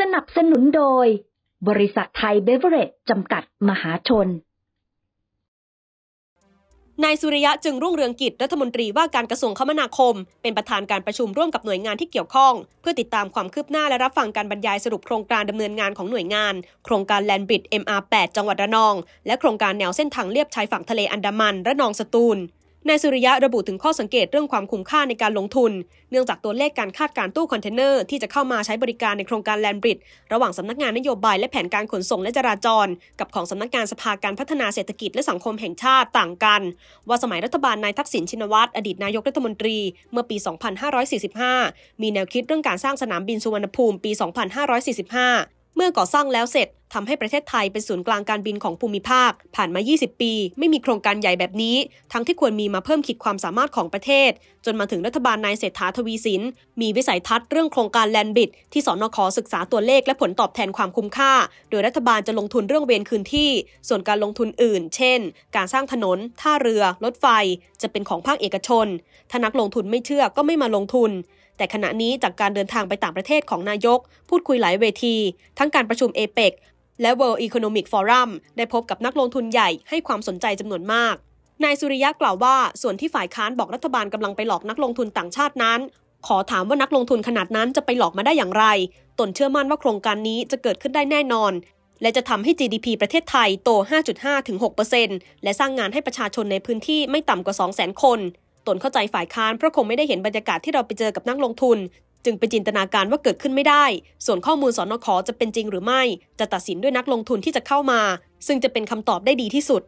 สนับสนุนโดย บริษัทไทยเบเวอร์เรจจำกัดมหาชน นายสุริยะจึงรุ่งเรืองกิจรัฐมนตรีว่าการกระทรวงคมนาคม เป็นประธานการประชุมร่วมกับหน่วยงานที่เกี่ยวข้อง เพื่อติดตามความคืบหน้าและรับฟังการบรรยายสรุปโครงการดำเนินงานของหน่วยงาน โครงการแลนบิด MR8 จังหวัดระนอง และโครงการแนวเส้นทางเลียบชายฝั่งทะเลอันดามัน ระนองสตูลนายสุริยะระบุถึงข้อสังเกตเรื่องความคุ้มค่าในการลงทุน เนื่องจากตัวเลขการคาดการตู้คอนเทนเนอร์ที่จะเข้ามาใช้บริการในโครงการแลนบริดระหว่างสำนักงานนโยบายและแผนการขนส่งและจราจร กับของสำนักงานสภาการพัฒนาเศรษฐกิจและสังคมแห่งชาติต่างกัน ว่าสมัยรัฐบาลนายทักษิณชินวัตรอดีตนายกรัฐมนตรีเมื่อปี 2545 มีแนวคิดเรื่องการสร้างสนามบินสุวรรณภูมิปี 2545 เมื่อก่อสร้างแล้วเสร็จทำให้ประเทศไทยเป็นศูนย์กลางการบินของภูมิภาค ผ่านมา 20 ปี ไม่มีโครงการใหญ่แบบนี้ ทั้งที่ควรมีมาเพิ่มขีดความสามารถของประเทศ จนมาถึงรัฐบาลนายเศรษฐาทวีสิน มีวิสัยทัศน์เรื่องโครงการแลนบิด ที่สอนคศึกษาตัวเลขและผลตอบแทนความคุ้มค่า โดยรัฐบาลจะลงทุนเรื่องเวรคืนที่ ส่วนการลงทุนอื่น เช่น การสร้างถนน ท่าเรือ รถไฟ จะเป็นของภาคเอกชน ถ้านักลงทุนไม่เชื่อก็ไม่มาลงทุน แต่ขณะนี้จากการเดินทางไปต่างประเทศของนายก พูดคุยหลายเวที ทั้งการประชุมเอเปกและ World Economic Forum ได้พบกับนักลงทุนใหญ่ให้ความสนใจจำนวนมาก นายสุริยะกล่าวว่า ส่วนที่ฝ่ายค้านบอกรัฐบาลกำลังไปหลอกนักลงทุนต่างชาตินั้น ขอถามว่านักลงทุนขนาดนั้นจะไปหลอกมาได้อย่างไร ตนเชื่อมั่นว่าโครงการนี้จะเกิดขึ้นได้แน่นอน และจะทำให้ GDP ประเทศไทยโต 5.5-6%และสร้างงานให้ประชาชนในพื้นที่ไม่ต่ำกว่า 200,000 คน ตนเข้าใจฝ่ายค้านเพราะคงไม่ได้เห็นบรรยากาศที่เราไปเจอกับนักลงทุนจึงไปจินตนาการว่าเกิดขึ้นไม่ได้ ส่วนข้อมูลสอนอขอจะเป็นจริงหรือไม่ จะตัดสินด้วยนักลงทุนที่จะเข้ามา ซึ่งจะเป็นคำตอบได้ดีที่สุด